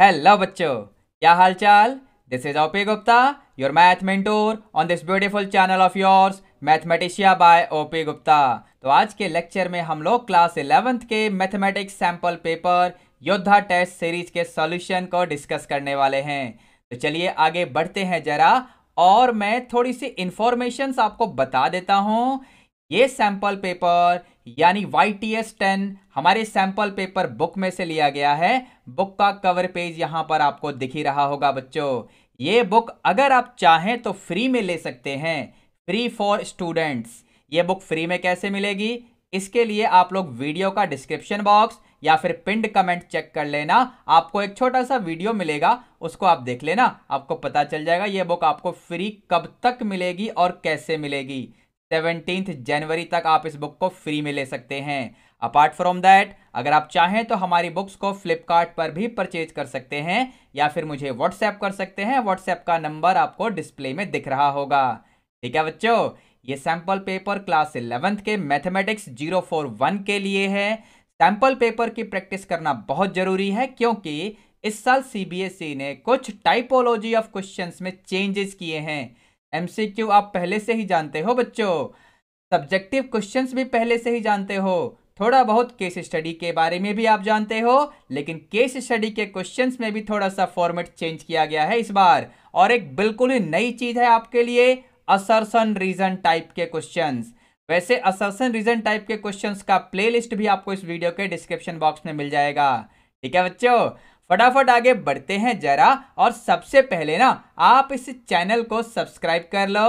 Hello बच्चों क्या हाल चाल this is OP Gupta your math mentor on this beautiful channel of yours Mathematicia by OP Gupta तो आज के लेक्चर में हम लोग क्लास इलेवेंथ के मैथमेटिक्स सैम्पल पेपर योद्धा टेस्ट सीरीज के सॉल्यूशन को डिस्कस करने वाले हैं तो चलिए आगे बढ़ते हैं जरा और मैं थोड़ी सी इंफॉर्मेशन आपको बता देता हूँ ये सैम्पल पेपर यानी वाई टी एस टेन हमारे सैंपल पेपर बुक में से लिया गया है बुक का कवर पेज यहाँ पर आपको दिख ही रहा होगा बच्चों ये बुक अगर आप चाहें तो फ्री में ले सकते हैं फ्री फॉर स्टूडेंट्स ये बुक फ्री में कैसे मिलेगी इसके लिए आप लोग वीडियो का डिस्क्रिप्शन बॉक्स या फिर पिंड कमेंट चेक कर लेना आपको एक छोटा सा वीडियो मिलेगा उसको आप देख लेना आपको पता चल जाएगा ये बुक आपको फ्री कब तक मिलेगी और कैसे मिलेगी सेवनटीन्थ जनवरी तक आप इस बुक को फ्री में ले सकते हैं अपार्ट फ्रॉम दैट अगर आप चाहें तो हमारी बुक्स को फ्लिपकार्ट पर भी परचेज कर सकते हैं या फिर मुझे व्हाट्सएप कर सकते हैं व्हाट्सएप का नंबर आपको डिस्प्ले में दिख रहा होगा ठीक है बच्चों ये सैम्पल पेपर क्लास इलेवेंथ के मैथमेटिक्स जीरो फोर वन के लिए है सैम्पल पेपर की प्रैक्टिस करना बहुत ज़रूरी है क्योंकि इस साल सी e ने कुछ टाइपोलॉजी ऑफ क्वेश्चन में चेंजेस किए हैं एमसीक्यू आप पहले से ही जानते हो बच्चों सब्जेक्टिव क्वेश्चंस भी पहले से ही जानते हो थोड़ा बहुत केस स्टडी के बारे में भी आप जानते हो लेकिन केस स्टडी के क्वेश्चंस में भी थोड़ा सा फॉर्मेट चेंज किया गया है इस बार और एक बिल्कुल ही नई चीज़ है आपके लिए असरसन रीजन टाइप के क्वेश्चन वैसे असरसन रीजन टाइप के क्वेश्चन का प्ले भी आपको इस वीडियो के डिस्क्रिप्शन बॉक्स में मिल जाएगा ठीक है बच्चों फटाफट आगे बढ़ते हैं जरा और सबसे पहले ना आप इस चैनल को सब्सक्राइब कर लो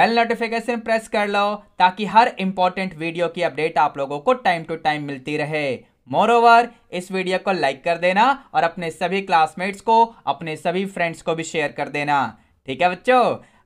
बेल नोटिफिकेशन प्रेस कर लो ताकि हर इंपॉर्टेंट वीडियो की अपडेट आप लोगों को टाइम टू टाइम मिलती रहे मोर ओवर इस वीडियो को लाइक कर देना और अपने सभी क्लासमेट्स को अपने सभी फ्रेंड्स को भी शेयर कर देना ठीक है बच्चों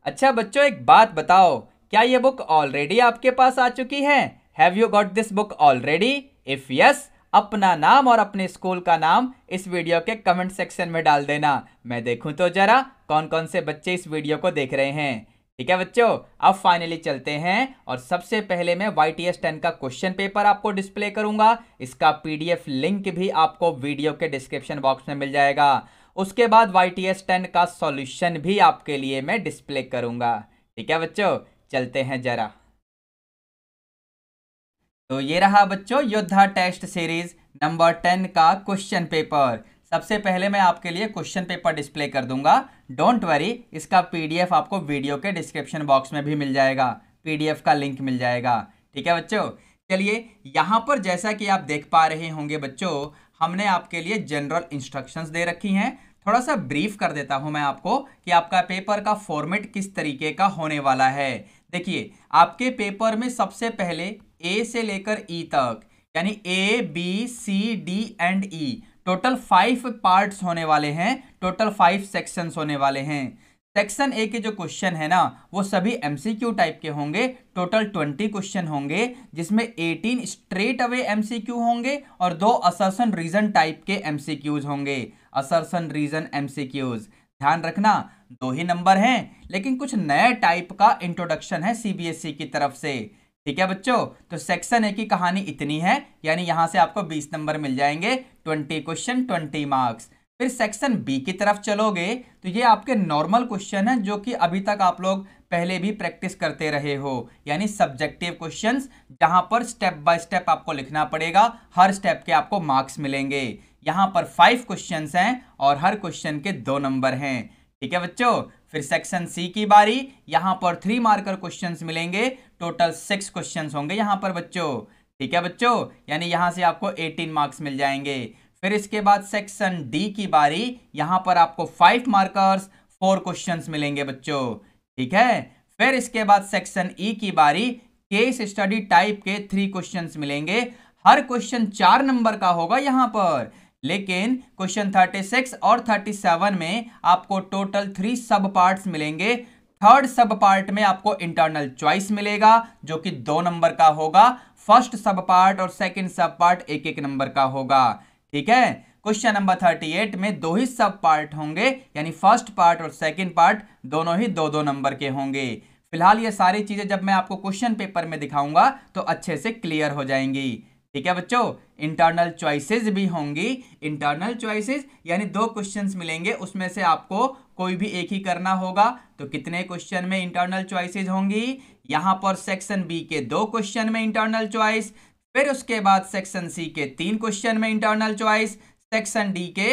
अच्छा बच्चों एक बात बताओ क्या ये बुक ऑलरेडी आपके पास आ चुकी है have you got this book already if yes अपना नाम और अपने स्कूल का नाम इस वीडियो के कमेंट सेक्शन में डाल देना मैं देखूं तो जरा कौन कौन से बच्चे इस वीडियो को देख रहे हैं ठीक है बच्चों अब फाइनली चलते हैं और सबसे पहले मैं वाई टी एस टेन का क्वेश्चन पेपर आपको डिस्प्ले करूंगा इसका पी लिंक भी आपको वीडियो के डिस्क्रिप्शन बॉक्स में मिल जाएगा उसके बाद वाई टी एस टेन का सॉल्यूशन भी आपके लिए मैं डिस्प्ले करूंगा ठीक है बच्चों चलते हैं जरा तो ये रहा बच्चों योद्धा टेस्ट सीरीज नंबर टेन का क्वेश्चन पेपर सबसे पहले मैं आपके लिए क्वेश्चन पेपर डिस्प्ले कर दूंगा डोंट वरी इसका पीडीएफ आपको वीडियो के डिस्क्रिप्शन बॉक्स में भी मिल जाएगा पीडीएफ का लिंक मिल जाएगा ठीक है बच्चों चलिए यहाँ पर जैसा कि आप देख पा रहे होंगे बच्चों हमने आपके लिए जनरल इंस्ट्रक्शंस दे रखी हैं थोड़ा सा ब्रीफ कर देता हूँ मैं आपको कि आपका पेपर का फॉर्मेट किस तरीके का होने वाला है देखिए आपके पेपर में सबसे पहले ए से लेकर ई e तक यानी A B C D and E total five parts होने वाले हैं टोटल फाइव सेक्शंस होने वाले हैं सेक्शन ए के जो क्वेश्चन है ना वो सभी एमसीक्यू टाइप के होंगे टोटल ट्वेंटी क्वेश्चन होंगे जिसमें एटीन स्ट्रेट अवे एमसीक्यू होंगे और दो असर्सन रीजन टाइप के एमसीक्यूज होंगे असर्सन रीजन एमसीक्यूज ध्यान रखना दो ही नंबर हैं लेकिन कुछ नए टाइप का इंट्रोडक्शन है सीबीएसई e की तरफ से ठीक है बच्चों तो सेक्शन ए की कहानी इतनी है यानी यहां से आपको 20 नंबर मिल जाएंगे 20 क्वेश्चन 20 मार्क्स फिर सेक्शन बी की तरफ चलोगे तो ये आपके नॉर्मल क्वेश्चन हैं जो कि अभी तक आप लोग पहले भी प्रैक्टिस करते रहे हो यानी सब्जेक्टिव क्वेश्चंस जहां पर स्टेप बाय स्टेप आपको लिखना पड़ेगा हर स्टेप के आपको मार्क्स मिलेंगे यहाँ पर फाइव क्वेश्चन हैं और हर क्वेश्चन के दो नंबर हैं ठीक है बच्चों फिर सेक्शन सी की बारी यहां पर थ्री मार्कर क्वेश्चंस मिलेंगे टोटल सिक्स क्वेश्चंस होंगे यहां पर बच्चों ठीक है बच्चों यानी यहां से आपको एटीन मार्क्स मिल जाएंगे फिर इसके बाद सेक्शन डी की बारी यहां पर आपको फाइव मार्कर्स फोर क्वेश्चन मिलेंगे बच्चों ठीक है फिर इसके बाद सेक्शन ई e की बारी केस स्टडी टाइप के थ्री क्वेश्चन मिलेंगे हर क्वेश्चन चार नंबर का होगा यहां पर लेकिन क्वेश्चन 36 और 37 में आपको टोटल थ्री सब पार्ट्स मिलेंगे थर्ड सब पार्ट में आपको इंटरनल चॉइस मिलेगा जो कि दो नंबर का होगा फर्स्ट सब पार्ट और सेकंड सब पार्ट एक एक नंबर का होगा ठीक है क्वेश्चन नंबर थर्टी एट में दो ही सब पार्ट होंगे यानी फर्स्ट पार्ट और सेकंड पार्ट दोनों ही दो दो नंबर के होंगे फिलहाल ये सारी चीज़ें जब मैं आपको क्वेश्चन पेपर में दिखाऊंगा तो अच्छे से क्लियर हो जाएंगी ठीक है बच्चों इंटरनल चॉइसेस भी होंगी इंटरनल चॉइसेस यानी दो क्वेश्चंस मिलेंगे उसमें से आपको कोई भी एक ही करना होगा तो कितने क्वेश्चन में इंटरनल चॉइसेस होंगी यहाँ पर सेक्शन बी के दो क्वेश्चन में इंटरनल चॉइस फिर उसके बाद सेक्शन सी के तीन क्वेश्चन में इंटरनल चॉइस सेक्शन डी के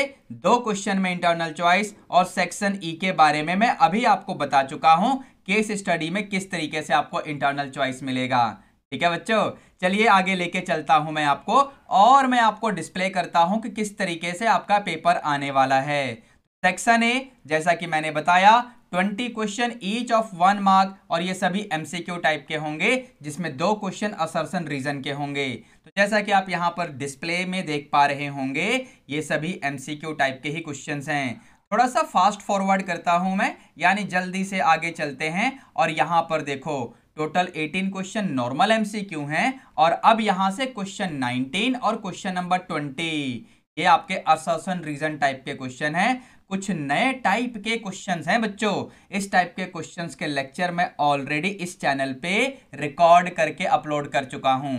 दो क्वेश्चन में इंटरनल चॉइस और सेक्शन ई e के बारे में मैं अभी आपको बता चुका हूं केस स्टडी में किस तरीके से आपको इंटरनल चॉइस मिलेगा ठीक है बच्चों चलिए आगे लेके चलता हूं मैं आपको और मैं आपको डिस्प्ले करता हूं कि किस तरीके से आपका पेपर आने वाला है सेक्शन ए जैसा कि मैंने बताया twenty question each of one mark और ये सभी एमसीक्यू टाइप के होंगे जिसमें दो क्वेश्चन असरसन रीजन के होंगे तो जैसा कि आप यहाँ पर डिस्प्ले में देख पा रहे होंगे ये सभी एमसीक्यू टाइप के ही क्वेश्चन हैं थोड़ा सा फास्ट फॉरवर्ड करता हूँ मैं यानी जल्दी से आगे चलते हैं और यहाँ पर देखो टोटल 18 क्वेश्चन नॉर्मल एमसीक्यू हैं और अब यहां से क्वेश्चन 19 और क्वेश्चन नंबर 20 ये आपके असन रीजन टाइप के क्वेश्चन हैं कुछ नए टाइप के क्वेश्चंस हैं बच्चों इस टाइप के क्वेश्चंस के लेक्चर मैं ऑलरेडी इस चैनल पे रिकॉर्ड करके अपलोड कर चुका हूं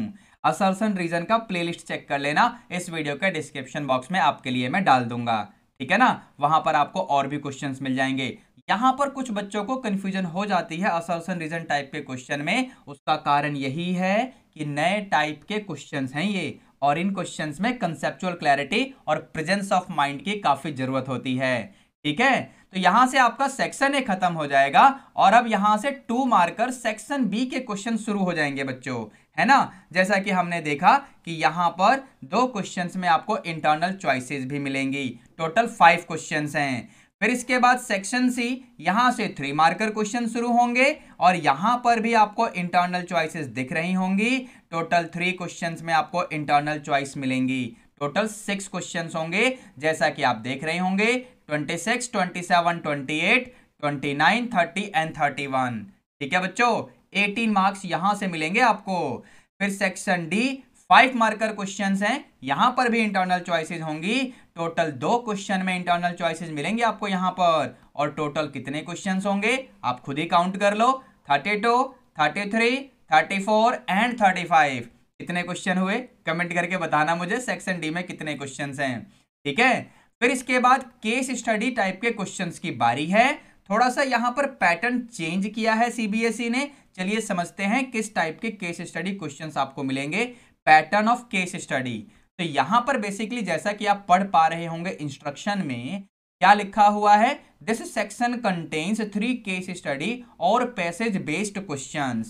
असर्सन रीजन का प्लेलिस्ट चेक कर लेना इस वीडियो के डिस्क्रिप्शन बॉक्स में आपके लिए मैं डाल दूंगा ठीक है ना वहां पर आपको और भी क्वेश्चन मिल जाएंगे यहां पर कुछ बच्चों को कंफ्यूजन हो जाती है असर्सन रीजन टाइप के क्वेश्चन में उसका कारण यही है कि नए टाइप के क्वेश्चन हैं ये और इन क्वेश्चन में कंसेप्चुअल क्लैरिटी और प्रेजेंस ऑफ माइंड की काफ़ी ज़रूरत होती है ठीक है तो यहां से आपका सेक्शन ए खत्म हो जाएगा और अब यहां से टू मार्कर सेक्शन बी के क्वेश्चन शुरू हो जाएंगे बच्चों है ना जैसा कि हमने देखा कि यहां पर दो क्वेश्चंस में आपको इंटरनल चॉइसेस भी मिलेंगी टोटल फाइव क्वेश्चंस हैं फिर इसके बाद सेक्शन सी यहां से थ्री मार्कर क्वेश्चन शुरू होंगे और यहां पर भी आपको इंटरनल चॉइसेस दिख रही होंगी टोटल थ्री क्वेश्चन में आपको इंटरनल चॉइस मिलेंगी टोटल सिक्स क्वेश्चन होंगे जैसा कि आप देख रहे होंगे twenty six twenty seven twenty eight twenty nine thirty and thirty one ठीक है बच्चों एटीन मार्क्स यहां से मिलेंगे आपको फिर section D five marker questions हैं यहां पर भी इंटरनल चॉइसेस होंगी टोटल दो क्वेश्चन में इंटरनल चॉइसेस मिलेंगे आपको यहाँ पर और टोटल कितने क्वेश्चन होंगे आप खुद ही काउंट कर लो thirty two thirty three thirty four and thirty five कितने क्वेश्चन हुए कमेंट करके बताना मुझे सेक्शन डी में कितने क्वेश्चन हैं ठीक है फिर इसके बाद केस स्टडी टाइप के क्वेश्चन की बारी है थोड़ा सा यहाँ पर पैटर्न चेंज किया है सीबीएसई e ने चलिए समझते हैं किस टाइप के केस स्टडी क्वेश्चन आपको मिलेंगे पैटर्न ऑफ केस स्टडी तो यहां पर बेसिकली जैसा कि आप पढ़ पा रहे होंगे इंस्ट्रक्शन में क्या लिखा हुआ है this section contains three case study और passage based question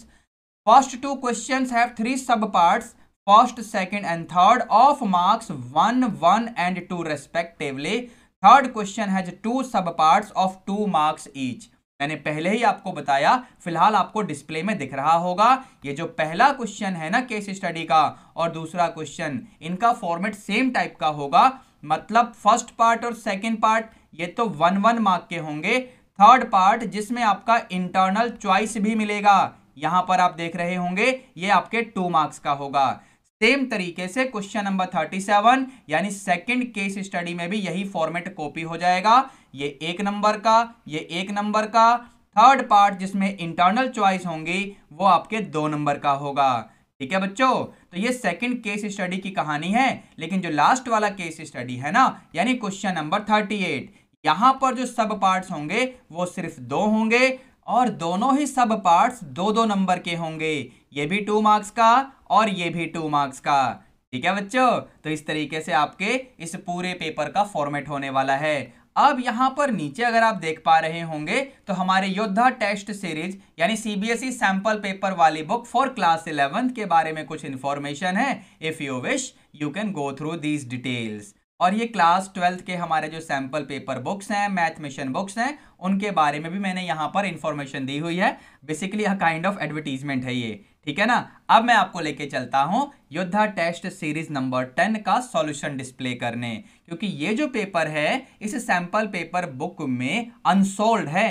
first two question have three sub part first second and third of marks one one and two respectively third question has two sub parts of two marks each मैंने पहले ही आपको बताया फिलहाल आपको display में दिख रहा होगा ये जो पहला क्वेश्चन है ना केस स्टडी का और दूसरा क्वेश्चन इनका फॉर्मेट सेम टाइप का होगा मतलब फर्स्ट पार्ट और सेकंड पार्ट ये तो वन वन मार्क के होंगे थर्ड पार्ट जिसमें आपका इंटरनल चॉइस भी मिलेगा यहाँ पर आप देख रहे होंगे ये आपके टू मार्क्स का होगा सेम तरीके से क्वेश्चन नंबर थर्टी सेवन यानी सेकंड केस स्टडी में भी यही फॉर्मेट कॉपी हो जाएगा ये एक नंबर का ये एक नंबर का थर्ड पार्ट जिसमें इंटरनल चॉइस होंगी वो आपके दो नंबर का होगा ठीक है बच्चों तो ये सेकंड केस स्टडी की कहानी है लेकिन जो लास्ट वाला केस स्टडी है ना यानी क्वेश्चन नंबर थर्टी एट यहाँ पर जो सब पार्ट्स होंगे वो सिर्फ दो होंगे और दोनों ही सब पार्ट्स दो दो नंबर के होंगे ये भी टू मार्क्स का और ये भी टू मार्क्स का ठीक है बच्चों तो इस तरीके से आपके इस पूरे पेपर का फॉर्मेट होने वाला है अब यहाँ पर नीचे अगर आप देख पा रहे होंगे तो हमारे योद्धा टेस्ट सीरीज यानी सीबीएसई सैंपल पेपर वाली बुक फॉर क्लास इलेवेंथ के बारे में कुछ इंफॉर्मेशन है if you wish you can go through these details और ये क्लास ट्वेल्थ के हमारे जो सैंपल पेपर बुक्स हैं मैथ मिशन बुक्स हैं उनके बारे में भी मैंने यहाँ पर इंफॉर्मेशन दी हुई है basically a kind of advertisement है ये ठीक है ना अब मैं आपको लेके चलता हूं योद्धा टेस्ट सीरीज नंबर टेन का सॉल्यूशन डिस्प्ले करने क्योंकि ये जो पेपर है इस सैंपल पेपर बुक में अनसोल्ड है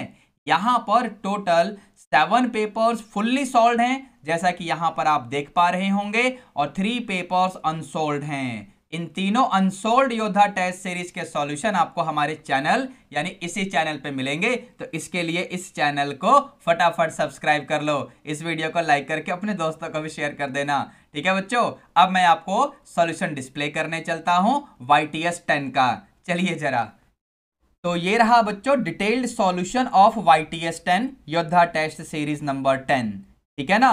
यहां पर total seven papers fully solved हैं जैसा कि यहां पर आप देख पा रहे होंगे और थ्री पेपर्स अनसोल्ड हैं इन तीनों अनसोल्ड योद्धा टेस्ट सीरीज के सॉल्यूशन आपको हमारे चैनल यानी इसी चैनल पे मिलेंगे तो इसके लिए इस चैनल को फटाफट सब्सक्राइब कर लो इस वीडियो को लाइक करके अपने दोस्तों को भी शेयर कर देना ठीक है बच्चों अब मैं आपको सॉल्यूशन डिस्प्ले करने चलता हूँ वाई टी एस टेन का चलिए जरा तो ये रहा बच्चों detailed solution of Y T S ten योद्धा टेस्ट सीरीज नंबर टेन ठीक है ना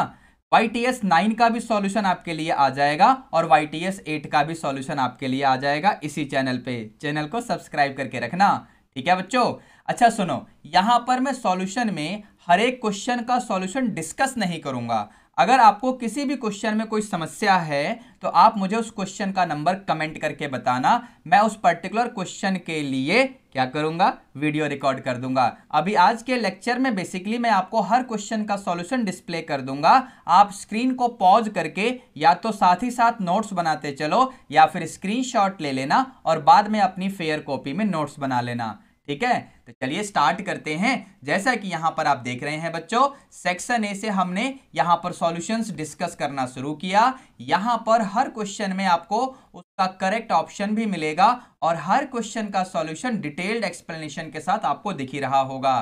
वाई टी एस नाइन का भी सॉल्यूशन आपके लिए आ जाएगा और वाई टी एस एट का भी सॉल्यूशन आपके लिए आ जाएगा इसी चैनल पे चैनल को सब्सक्राइब करके रखना ठीक है बच्चों अच्छा सुनो यहाँ पर मैं सॉल्यूशन में हर एक क्वेश्चन का सॉल्यूशन डिस्कस नहीं करूँगा अगर आपको किसी भी क्वेश्चन में कोई समस्या है तो आप मुझे उस क्वेश्चन का नंबर कमेंट करके बताना मैं उस पर्टिकुलर क्वेश्चन के लिए क्या करूंगा वीडियो रिकॉर्ड कर दूंगा अभी आज के लेक्चर में बेसिकली मैं आपको हर क्वेश्चन का सॉल्यूशन डिस्प्ले कर दूंगा आप स्क्रीन को पॉज करके या तो साथ ही साथ नोट्स बनाते चलो या फिर स्क्रीनशॉट ले लेना और बाद में अपनी फेयर कॉपी में नोट्स बना लेना ठीक है तो चलिए स्टार्ट करते हैं जैसा कि यहाँ पर आप देख रहे हैं बच्चों सेक्शन ए से हमने यहाँ पर सॉल्यूशंस डिस्कस करना शुरू किया यहाँ पर हर क्वेश्चन में आपको उसका करेक्ट ऑप्शन भी मिलेगा और हर क्वेश्चन का सॉल्यूशन डिटेल्ड एक्सप्लेनेशन के साथ आपको दिख ही रहा होगा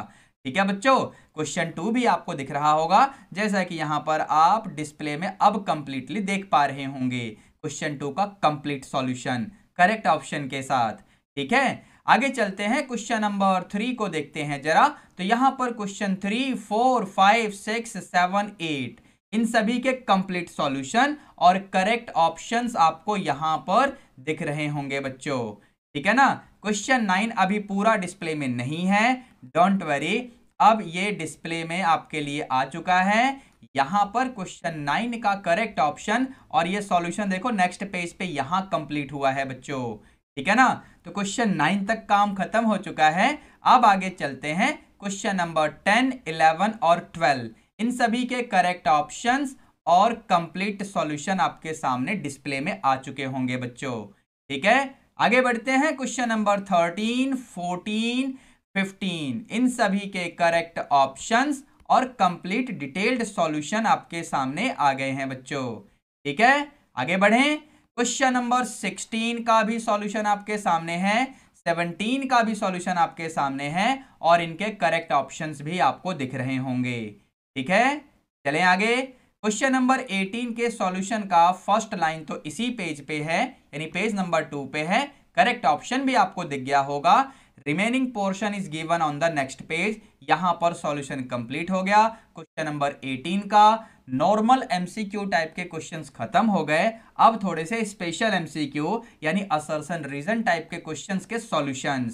ठीक है बच्चों क्वेश्चन टू भी आपको दिख रहा होगा जैसा कि यहाँ पर आप डिस्प्ले में अब कंप्लीटली देख पा रहे होंगे क्वेश्चन टू का कंप्लीट सॉल्यूशन करेक्ट ऑप्शन के साथ ठीक है आगे चलते हैं क्वेश्चन नंबर थ्री को देखते हैं जरा तो यहाँ पर question three four five six seven eight इन सभी के कंप्लीट सॉल्यूशन और करेक्ट ऑप्शंस आपको यहाँ पर दिख रहे होंगे बच्चों ठीक है ना क्वेश्चन नाइन अभी पूरा डिस्प्ले में नहीं है डोंट वरी अब ये डिस्प्ले में आपके लिए आ चुका है यहाँ पर क्वेश्चन नाइन का करेक्ट ऑप्शन और ये सॉल्यूशन देखो नेक्स्ट पेज पे यहाँ कंप्लीट हुआ है बच्चों ठीक है ना तो क्वेश्चन नाइन तक काम खत्म हो चुका है अब आगे चलते हैं क्वेश्चन नंबर टेन इलेवन और ट्वेल्व इन सभी के करेक्ट ऑप्शन और कंप्लीट सॉल्यूशन आपके सामने डिस्प्ले में आ चुके होंगे बच्चों ठीक है आगे बढ़ते हैं question number thirteen fourteen fifteen इन सभी के करेक्ट ऑप्शंस और कंप्लीट डिटेल्ड सॉल्यूशन आपके सामने आ गए हैं बच्चों ठीक है आगे बढ़ें क्वेश्चन नंबर सिक्सटीन का भी सॉल्यूशन आपके सामने है सेवनटीन का भी सॉल्यूशन आपके सामने है और इनके करेक्ट ऑप्शंस भी आपको दिख रहे होंगे ठीक है चले आगे क्वेश्चन नंबर 18 के सॉल्यूशन का फर्स्ट लाइन तो इसी पेज पे है यानी पेज नंबर टू पे है करेक्ट ऑप्शन भी आपको दिख गया होगा remaining portion is given on the next page यहां पर सॉल्यूशन कंप्लीट हो गया क्वेश्चन नंबर 18 का नॉर्मल एमसीक्यू टाइप के क्वेश्चंस खत्म हो गए अब थोड़े से स्पेशल एमसीक्यू यानी असरसन रीजन टाइप के क्वेश्चन के सोल्यूशन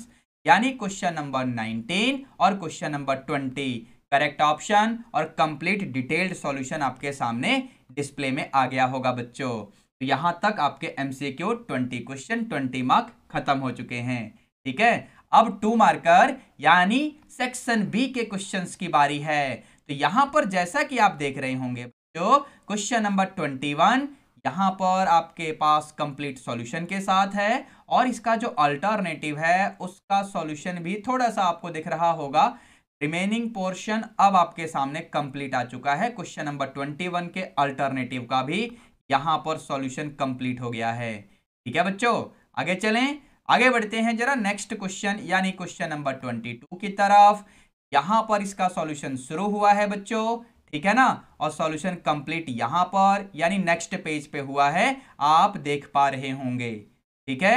यानी क्वेश्चन नंबर नाइनटीन और question number twenty correct option और कंप्लीट डिटेल्ड सॉल्यूशन आपके सामने डिस्प्ले में आ गया होगा बच्चों तो यहाँ तक आपके M C Q twenty question twenty mark खत्म हो चुके हैं ठीक है अब टू मार्कर यानी सेक्शन बी के क्वेश्चन की बारी है तो यहां पर जैसा कि आप देख रहे होंगे जो क्वेश्चन नंबर ट्वेंटी वन यहां पर आपके पास कंप्लीट सॉल्यूशन के साथ है और इसका जो अल्टरनेटिव है उसका सॉल्यूशन भी थोड़ा सा आपको दिख रहा होगा रिमेनिंग पोर्शन अब आपके सामने कंप्लीट आ चुका है क्वेश्चन नंबर ट्वेंटी वन के अल्टरनेटिव का भी यहां पर सॉल्यूशन कंप्लीट हो गया है ठीक है बच्चों आगे चलें आगे बढ़ते हैं जरा नेक्स्ट क्वेश्चन यानी क्वेश्चन नंबर ट्वेंटी टू की तरफ यहाँ पर इसका सॉल्यूशन शुरू हुआ है बच्चों ठीक है ना और सॉल्यूशन कंप्लीट यहां पर यानी नेक्स्ट पेज पे हुआ है आप देख पा रहे होंगे ठीक है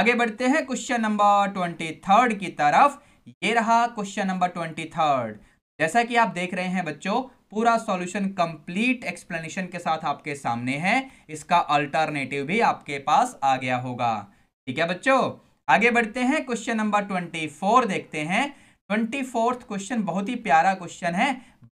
आगे बढ़ते हैं क्वेश्चन नंबर ट्वेंटी थर्ड की तरफ ये रहा क्वेश्चन नंबर ट्वेंटी थर्ड जैसा कि आप देख रहे हैं बच्चों पूरा सॉल्यूशन कंप्लीट एक्सप्लेनेशन के साथ आपके सामने है इसका अल्टरनेटिव भी आपके पास आ गया होगा ठीक है बच्चों आगे बढ़ते हैं क्वेश्चन नंबर ट्वेंटी फोर देखते हैं ट्वेंटी फोर्थ क्वेश्चन बहुत ही प्यारा क्वेश्चन है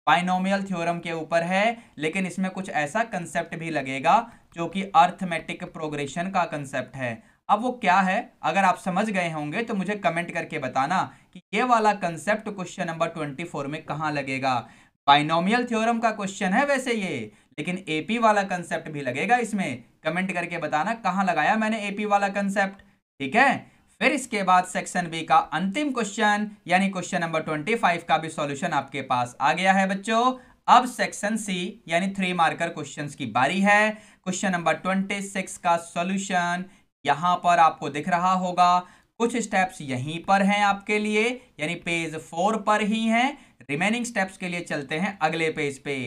बाइनोमियल थ्योरम के ऊपर है लेकिन इसमें कुछ ऐसा कंसेप्ट भी लगेगा जो कि अर्थमेटिक प्रोग्रेशन का कंसेप्ट है अब वो क्या है अगर आप समझ गए होंगे तो मुझे कमेंट करके बताना कि ये वाला concept question number twenty four में कहाँ लगेगा बाइनोमियल थ्योरम का क्वेश्चन है वैसे ये लेकिन एपी वाला कंसेप्ट भी लगेगा इसमें कमेंट करके बताना कहाँ लगाया मैंने एपी वाला कंसेप्ट ठीक है फिर इसके बाद सेक्शन बी का अंतिम क्वेश्चन यानी क्वेश्चन नंबर ट्वेंटी फाइव का भी सॉल्यूशन आपके पास आ गया है बच्चों अब सेक्शन सी यानी थ्री मार्कर क्वेश्चंस की बारी है क्वेश्चन नंबर ट्वेंटी सिक्स का सॉल्यूशन यहां पर आपको दिख रहा होगा कुछ स्टेप्स यहीं पर हैं आपके लिए यानी पेज फोर पर ही हैं रिमेनिंग स्टेप्स के लिए चलते हैं अगले पेज पे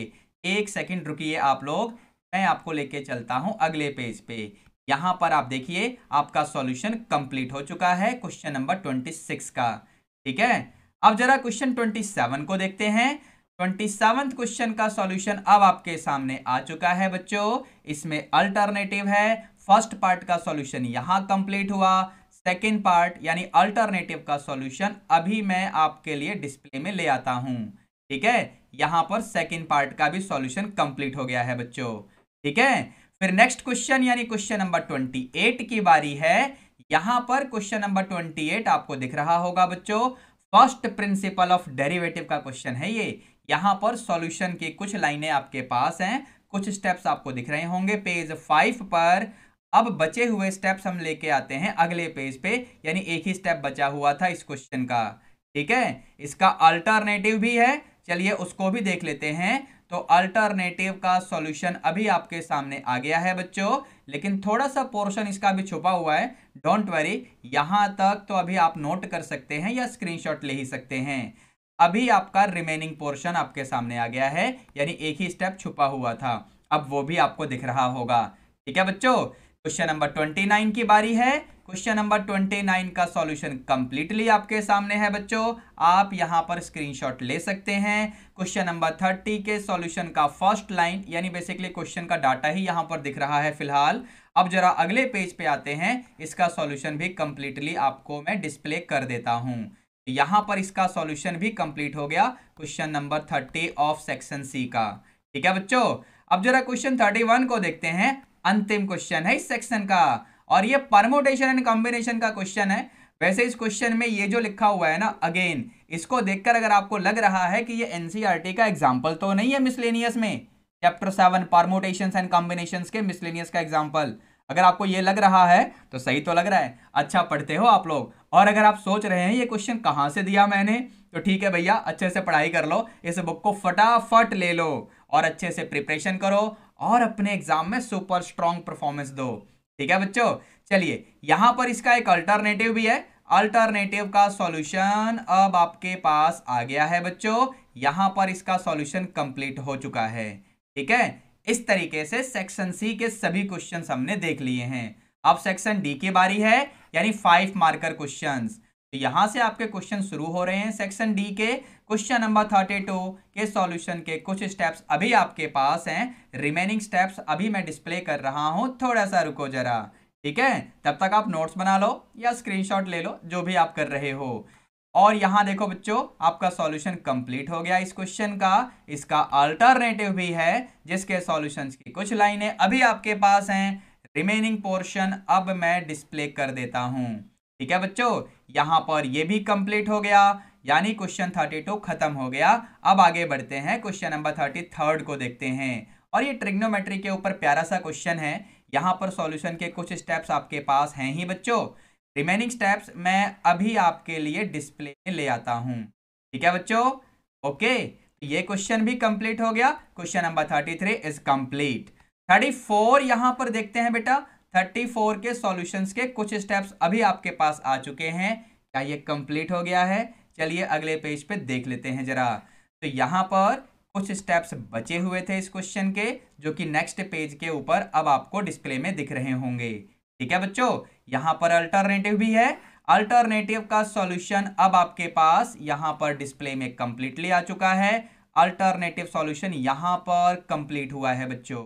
एक सेकेंड रुकी आप लोग मैं आपको लेके चलता हूं अगले पेज पे यहां पर आप देखिए आपका सॉल्यूशन कंप्लीट हो चुका है क्वेश्चन नंबर ट्वेंटी सिक्स का ठीक है अब जरा क्वेश्चन ट्वेंटी सेवन को देखते हैं ट्वेंटी सेवन क्वेश्चन का सॉल्यूशन अब आपके सामने आ चुका है बच्चों इसमें अल्टरनेटिव है फर्स्ट पार्ट का सॉल्यूशन यहां कंप्लीट हुआ सेकेंड पार्ट यानी अल्टरनेटिव का सॉल्यूशन अभी मैं आपके लिए डिस्प्ले में ले आता हूं ठीक है यहां पर सेकेंड पार्ट का भी सॉल्यूशन कंप्लीट हो गया है बच्चों ठीक है फिर नेक्स्ट क्वेश्चन यानी क्वेश्चन नंबर ट्वेंटी एट की बारी है यहां पर क्वेश्चन नंबर ट्वेंटी एट आपको दिख रहा होगा बच्चों फर्स्ट प्रिंसिपल ऑफ डेरिवेटिव का क्वेश्चन है ये यहां पर सॉल्यूशन की कुछ लाइनें आपके पास हैं कुछ स्टेप्स आपको दिख रहे होंगे पेज फाइव पर अब बचे हुए स्टेप्स हम लेके आते हैं अगले पेज पे यानी एक ही स्टेप बचा हुआ था इस क्वेश्चन का ठीक है इसका अल्टरनेटिव भी है चलिए उसको भी देख लेते हैं तो अल्टरनेटिव का सॉल्यूशन अभी आपके सामने आ गया है बच्चों लेकिन थोड़ा सा पोर्शन इसका भी छुपा हुआ है डोंट वरी यहां तक तो अभी आप नोट कर सकते हैं या स्क्रीनशॉट ले ही सकते हैं अभी आपका रिमेनिंग पोर्शन आपके सामने आ गया है यानी एक ही स्टेप छुपा हुआ था अब वो भी आपको दिख रहा होगा ठीक है बच्चों क्वेश्चन नंबर ट्वेंटी नाइन की बारी है क्वेश्चन नंबर ट्वेंटी नाइन का सॉल्यूशन कंप्लीटली आपके सामने है बच्चों आप यहाँ पर स्क्रीनशॉट ले सकते हैं क्वेश्चन नंबर थर्टी के सॉल्यूशन का फर्स्ट लाइन यानी बेसिकली क्वेश्चन का डाटा ही यहाँ पर दिख रहा है फिलहाल अब जरा अगले पेज पे आते हैं इसका सॉल्यूशन भी कंप्लीटली आपको मैं डिस्प्ले कर देता हूँ यहाँ पर इसका सॉल्यूशन भी कंप्लीट हो गया question number thirty of section C का ठीक है बच्चों अब जरा क्वेश्चन थर्टी वन को देखते हैं अंतिम क्वेश्चन है इस सेक्शन का और ये परमोटेशन एंड कॉम्बिनेशन का क्वेश्चन है वैसे इस क्वेश्चन में ये जो लिखा हुआ है ना अगेन इसको देखकर अगर आपको लग रहा है कि ये एनसीईआरटी e का एग्जाम्पल तो नहीं है मिसलेनियस में chapter seven permutation and combination के मिसलेनियस का एग्जाम्पल अगर आपको ये लग रहा है तो सही तो लग रहा है अच्छा पढ़ते हो आप लोग और अगर आप सोच रहे हैं ये क्वेश्चन कहाँ से दिया मैंने तो ठीक है भैया अच्छे से पढ़ाई कर लो इस बुक को फटाफट ले लो और अच्छे से प्रिपरेशन करो और अपने एग्जाम में सुपर स्ट्रॉन्ग परफॉर्मेंस दो ठीक है बच्चों चलिए यहां पर इसका एक अल्टरनेटिव भी है अल्टरनेटिव का सॉल्यूशन अब आपके पास आ गया है बच्चों यहां पर इसका सॉल्यूशन कंप्लीट हो चुका है ठीक है इस तरीके से सेक्शन सी के सभी क्वेश्चन हमने देख लिए हैं अब सेक्शन डी की बारी है यानी फाइव मार्कर क्वेश्चंस तो यहां से आपके क्वेश्चन शुरू हो रहे हैं सेक्शन डी के क्वेश्चन नंबर थर्टी टू के सॉल्यूशन के कुछ स्टेप्स अभी आपके पास हैं रिमेनिंग स्टेप्स अभी मैं डिस्प्ले कर रहा हूं थोड़ा सा रुको जरा ठीक है तब तक आप नोट्स बना लो या स्क्रीनशॉट ले लो जो भी आप कर रहे हो और यहां देखो बच्चों आपका सॉल्यूशन कंप्लीट हो गया इस क्वेश्चन का इसका अल्टरनेटिव भी है जिसके सॉल्यूशंस की कुछ लाइनें अभी आपके पास हैं रिमेनिंग पोर्शन अब मैं डिस्प्ले कर देता हूं ठीक है बच्चों यहां पर यह भी कंप्लीट हो गया यानी क्वेश्चन थर्टी टू खत्म हो गया अब आगे बढ़ते हैं क्वेश्चन नंबर थर्टी थर्ड को देखते हैं और ये ट्रिग्नोमेट्री के ऊपर प्यारा सा क्वेश्चन है यहाँ पर सॉल्यूशन के कुछ स्टेप्स आपके पास हैं ही बच्चों रिमेनिंग स्टेप्स मैं अभी आपके लिए डिस्प्ले में ले आता हूँ ठीक है बच्चों ओके ये क्वेश्चन भी कंप्लीट हो गया question number thirty three is complete thirty four यहां पर देखते हैं बेटा 34 के सॉल्यूशंस के कुछ स्टेप्स अभी आपके पास आ चुके हैं क्या ये कंप्लीट हो गया है चलिए अगले पेज पे देख लेते हैं जरा तो यहाँ पर कुछ स्टेप्स बचे हुए थे इस क्वेश्चन के जो कि नेक्स्ट पेज के ऊपर अब आपको डिस्प्ले में दिख रहे होंगे ठीक है बच्चों यहाँ पर अल्टरनेटिव भी है अल्टरनेटिव का सॉल्यूशन अब आपके पास यहाँ पर डिस्प्ले में कंप्लीटली आ चुका है अल्टरनेटिव सॉल्यूशन यहाँ पर कंप्लीट हुआ है बच्चों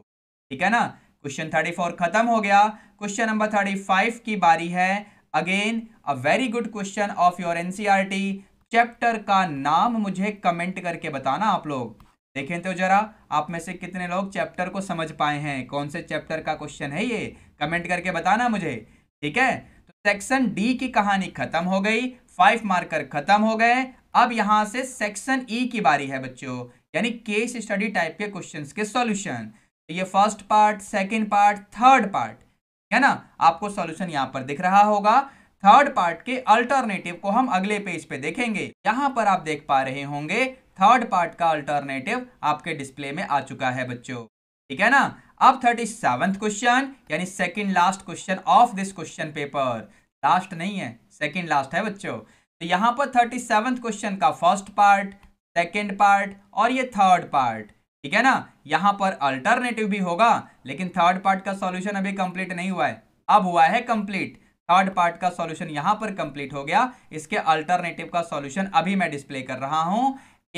ठीक है ना क्वेश्चन थर्टी फोर खत्म हो गया क्वेश्चन नंबर थर्टी फाइव की बारी है again a very good question of your NCR chapter का नाम मुझे कमेंट करके बताना आप लोग देखें तो जरा आप में से कितने लोग चैप्टर को समझ पाए हैं कौन से चैप्टर का क्वेश्चन है ये कमेंट करके बताना मुझे ठीक है तो सेक्शन डी की कहानी खत्म हो गई फाइव मार्कर खत्म हो गए अब यहां से सेक्शन ई e की बारी है बच्चों यानी केस स्टडी टाइप के क्वेश्चंस के सॉल्यूशन ये first part second part third part है ना आपको सोल्यूशन यहाँ पर दिख रहा होगा थर्ड पार्ट के अल्टरनेटिव को हम अगले पेज पे देखेंगे यहाँ पर आप देख पा रहे होंगे थर्ड पार्ट का अल्टरनेटिव आपके डिस्प्ले में आ चुका है बच्चों ठीक है ना अब थर्टी सेवंथ क्वेश्चन यानी second last question of this question paper last नहीं है सेकंड लास्ट है बच्चों तो यहाँ पर थर्टी क्वेश्चन का फर्स्ट पार्ट सेकेंड पार्ट और ये थर्ड पार्ट ठीक है ना यहां पर अल्टरनेटिव भी होगा लेकिन थर्ड पार्ट का सॉल्यूशन अभी कंप्लीट नहीं हुआ है अब हुआ है कंप्लीट थर्ड पार्ट का सॉल्यूशन यहां पर कंप्लीट हो गया इसके अल्टरनेटिव का सॉल्यूशन अभी मैं डिस्प्ले कर रहा हूं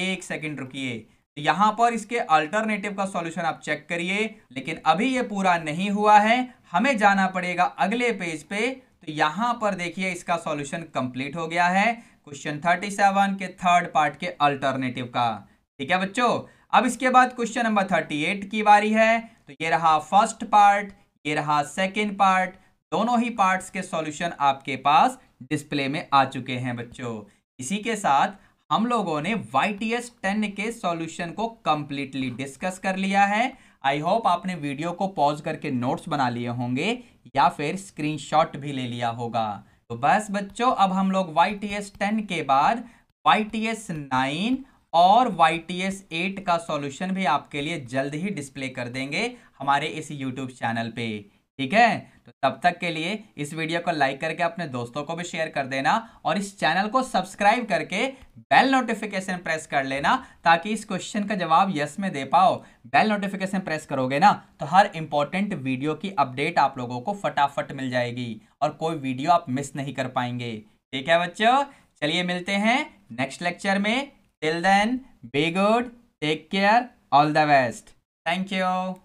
एक सेकेंड रुकिए तो पर इसके अल्टरनेटिव का सॉल्यूशन आप चेक करिए लेकिन अभी ये पूरा नहीं हुआ है हमें जाना पड़ेगा अगले पेज पे तो यहां पर देखिए इसका सॉल्यूशन कंप्लीट हो गया है क्वेश्चन सेवन के थर्ड पार्ट के अल्टरनेटिव का ठीक है बच्चों अब इसके बाद क्वेश्चन नंबर थर्टी एट की बारी है तो ये रहा फर्स्ट पार्ट ये रहा सेकेंड पार्ट दोनों ही पार्ट्स के सॉल्यूशन आपके पास डिस्प्ले में आ चुके हैं बच्चों इसी के साथ हम लोगों ने वाई टी एस टेन के सॉल्यूशन को कम्प्लीटली डिस्कस कर लिया है आई होप आपने वीडियो को पॉज करके नोट्स बना लिए होंगे या फिर शॉट भी ले लिया होगा तो बस बच्चों अब हम लोग वाई टी एस टेन के बाद वाई टी एस नाइन और वाई टी एस एट का सॉल्यूशन भी आपके लिए जल्द ही डिस्प्ले कर देंगे हमारे इस यूट्यूब चैनल पे ठीक है तो तब तक के लिए इस वीडियो को लाइक करके अपने दोस्तों को भी शेयर कर देना और इस चैनल को सब्सक्राइब करके बेल नोटिफिकेशन प्रेस कर लेना ताकि इस क्वेश्चन का जवाब यस में दे पाओ बेल नोटिफिकेशन प्रेस करोगे ना तो हर इंपॉर्टेंट वीडियो की अपडेट आप लोगों को फटाफट मिल जाएगी और कोई वीडियो आप मिस नहीं कर पाएंगे ठीक है बच्चों चलिए मिलते हैं नेक्स्ट लेक्चर में Till then, be good, take care, all the best. Thank you.